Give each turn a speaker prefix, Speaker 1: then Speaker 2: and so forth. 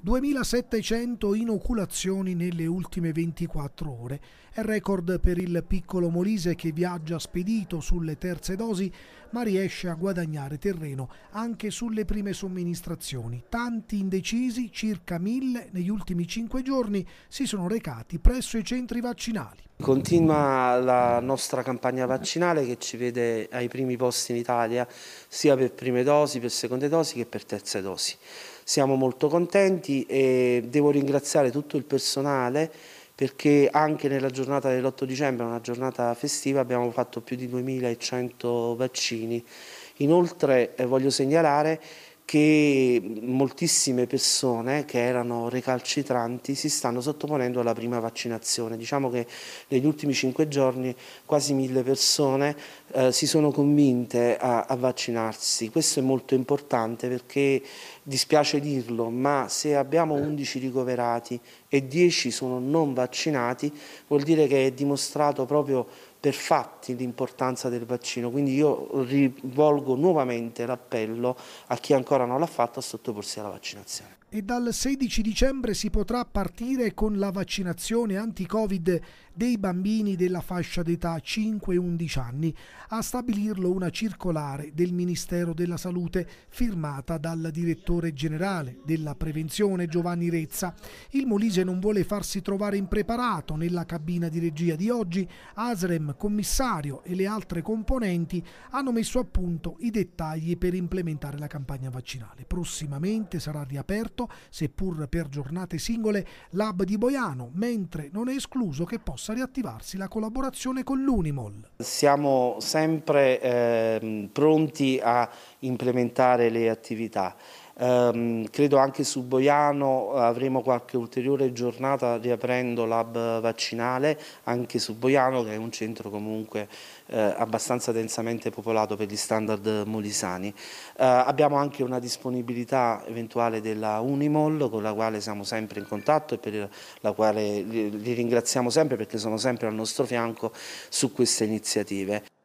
Speaker 1: 2700 inoculazioni nelle ultime 24 ore. È record per il piccolo Molise che viaggia spedito sulle terze dosi ma riesce a guadagnare terreno anche sulle prime somministrazioni. Tanti indecisi, circa 1.000 negli ultimi 5 giorni si sono recati presso i centri vaccinali.
Speaker 2: Continua la nostra campagna vaccinale che ci vede ai primi posti in Italia sia per prime dosi, per seconde dosi che per terze dosi. Siamo molto contenti e devo ringraziare tutto il personale perché anche nella giornata dell'8 dicembre, una giornata festiva, abbiamo fatto più di 2100 vaccini. Inoltre eh, voglio segnalare che moltissime persone che erano recalcitranti si stanno sottoponendo alla prima vaccinazione. Diciamo che negli ultimi cinque giorni quasi mille persone eh, si sono convinte a, a, vaccinarsi. Questo è molto importante perché dispiace dirlo, ma se abbiamo 11 ricoverati e 10 sono non vaccinati, vuol dire che è dimostrato proprio per fatti l'importanza del vaccino, quindi io rivolgo nuovamente l'appello a chi ancora non l'ha fatto a sottoporsi alla vaccinazione
Speaker 1: e dal 16 dicembre si potrà partire con la vaccinazione anti-Covid dei bambini della fascia d'età 5-11 anni, a stabilirlo una circolare del Ministero della Salute firmata dal direttore generale della prevenzione Giovanni Rezza. Il Molise non vuole farsi trovare impreparato nella cabina di regia di oggi. Asrem, commissario e le altre componenti hanno messo a punto i dettagli per implementare la campagna vaccinale. Prossimamente sarà riaperto aperto, seppur per giornate singole, l'hub di Boiano, mentre non è escluso che possa riattivarsi la collaborazione con l'Unimol.
Speaker 2: Siamo sempre eh, pronti a implementare le attività. Ehm, credo anche su Boiano eh, avremo qualche ulteriore giornata riaprendo l'hub vaccinale, anche su Boiano che è un centro comunque eh, abbastanza densamente popolato per gli standard molisani. Eh, abbiamo anche una disponibilità eventuale della Unimol con la quale siamo sempre in contatto e per la quale li, li ringraziamo sempre perché sono sempre al nostro fianco su queste iniziative.